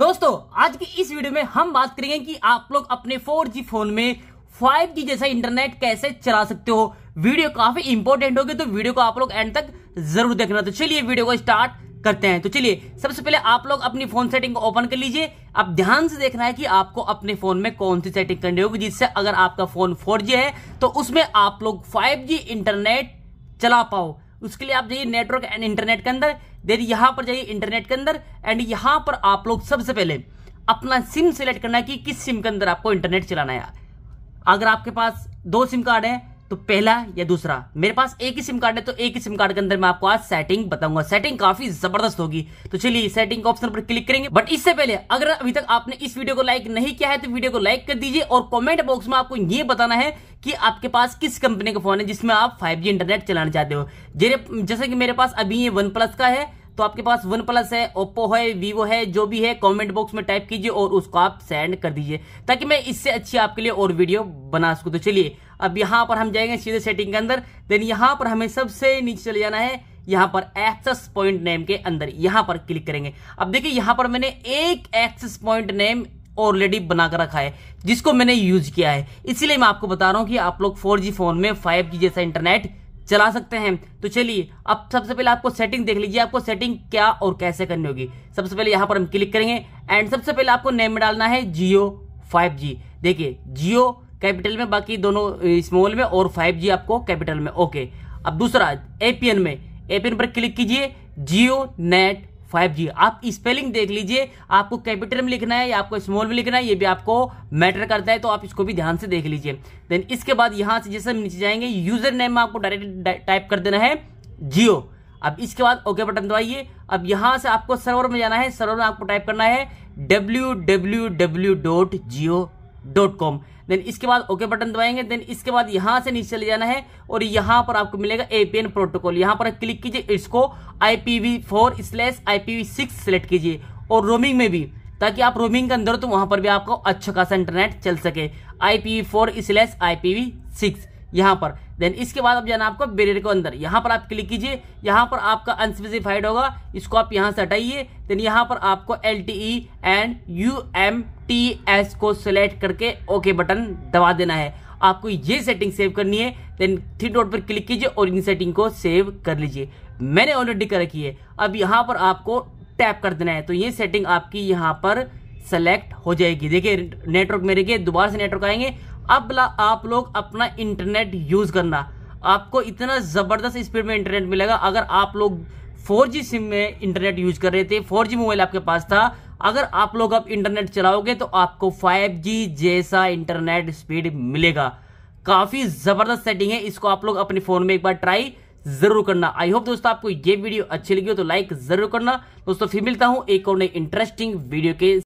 दोस्तों आज की इस वीडियो में हम बात करेंगे कि आप लोग अपने 4G फोन में 5G जैसा इंटरनेट कैसे चला सकते हो वीडियो काफी इंपॉर्टेंट होगी तो वीडियो को आप लोग एंड तक जरूर देखना तो चलिए वीडियो को स्टार्ट करते हैं तो चलिए सबसे पहले आप लोग अपनी फोन सेटिंग को ओपन कर लीजिए अब ध्यान से देखना है कि आपको अपने फोन में कौन सी सेटिंग करनी होगी जिससे अगर आपका फोन 4G है तो उसमें आप लोग 5G इंटरनेट चला पाओ उसके लिए आप जाइए नेटवर्क एंड इंटरनेट के अंदर देन यहाँ पर जाइए इंटरनेट के अंदर एंड यहाँ पर आप लोग सबसे पहले अपना सिम सेलेक्ट करना है कि किस सिम के अंदर आपको इंटरनेट चलाना है अगर आपके पास दो सिम कार्ड है तो पहला या दूसरा मेरे पास एक ही सिम कार्ड है तो एक ही सिम कार्ड के अंदर मैं आपको आज सेटिंग बताऊंगा सेटिंग काफी जबरदस्त होगी तो चलिए सेटिंग के ऑप्शन पर क्लिक करेंगे बट इससे पहले अगर अभी तक आपने इस वीडियो को लाइक नहीं किया है तो वीडियो को लाइक कर दीजिए और कॉमेंट बॉक्स में आपको ये बताना है कि आपके पास किस कंपनी का फोन है जिसमें आप फाइव इंटरनेट चलाना चाहते हो जैसे कि मेरे पास अभी ये वन प्लस का है तो आपके पास वन प्लस है ओप्पो है वीवो है जो भी है कॉमेंट बॉक्स में टाइप कीजिए और उसको आप सेंड कर दीजिए ताकि मैं इससे अच्छी आपके लिए और वीडियो बना सकूं तो चलिए अब यहां पर हम जाएंगे सीधे सेटिंग के अंदर देन यहां पर हमें सबसे नीचे चले जाना है यहाँ पर एक्सेस पॉइंट नेम के अंदर यहां पर क्लिक करेंगे अब देखिए यहां पर मैंने एक एक्सेस पॉइंट नेम ऑलरेडी बनाकर रखा है जिसको मैंने यूज किया है इसीलिए मैं आपको बता रहा हूँ कि आप लोग फोर फोन में फाइव जैसा इंटरनेट चला सकते हैं तो चलिए अब सबसे पहले आपको सेटिंग देख लीजिए आपको सेटिंग क्या और कैसे करनी होगी सबसे पहले यहाँ पर हम क्लिक करेंगे एंड सबसे पहले आपको नेम में डालना है जियो फाइव जी देखिए जियो कैपिटल में बाकी दोनों स्मॉल में और फाइव जी आपको कैपिटल में ओके अब दूसरा एपीएन में एपीएन पर क्लिक कीजिए जियो नेट फाइव जी आप स्पेलिंग देख लीजिए आपको कैपिटल में लिखना है या आपको स्मॉल में लिखना है ये भी आपको मैटर करता है तो आप इसको भी ध्यान से देख लीजिए देन इसके बाद यहाँ से जैसे नीचे जाएंगे यूजर नेम में आपको डायरेक्ट टाइप कर देना है जियो अब इसके बाद ओके बटन दबाइए अब यहाँ से आपको सर्वर में जाना है सर्वर में आपको टाइप करना है W W W dot Jio dot com then इसके बाद ओके बटन दबाएंगे देन इसके बाद यहां से नीचे ले जाना है और यहां पर आपको मिलेगा एपीएन प्रोटोकॉल यहां पर क्लिक कीजिए इसको IPv four slash IPv six select कीजिए और रोमिंग में भी ताकि आप रोमिंग के अंदर तो वहां पर भी आपको अच्छा खासा इंटरनेट चल सके IPv four slash IPv six यहाँ पर देन इसके बाद अब जाना आपको बेरियर के अंदर यहाँ पर आप क्लिक कीजिए यहाँ पर आपका अनस्पेसिफाइड होगा इसको आप यहाँ से हटाइए देन यहाँ पर आपको L T E and U M T S को सिलेक्ट करके ओके बटन दबा देना है आपको ये सेटिंग सेव करनी है देन थ्री डॉट पर क्लिक कीजिए और इन सेटिंग को सेव कर लीजिए मैंने ऑलरेडी कर रखी है अब यहाँ पर आपको टैप कर देना है तो ये सेटिंग आपकी यहाँ पर सेलेक्ट हो जाएगी देखिए नेटवर्क मेरे के दोबारा से नेटवर्क आएंगे अब आप लोग अपना इंटरनेट यूज करना आपको इतना जबरदस्त स्पीड में इंटरनेट मिलेगा अगर आप लोग 4G सिम में इंटरनेट यूज कर रहे थे 4G मोबाइल आपके पास था अगर आप लोग अब इंटरनेट चलाओगे तो आपको 5G जैसा इंटरनेट स्पीड मिलेगा काफी जबरदस्त सेटिंग है इसको आप लोग अपने फोन में एक बार ट्राई जरूर करना आई होप दोस्तों आपको ये वीडियो अच्छी लगी हो तो लाइक जरूर करना दोस्तों फिर मिलता हूं एक और नई इंटरेस्टिंग वीडियो के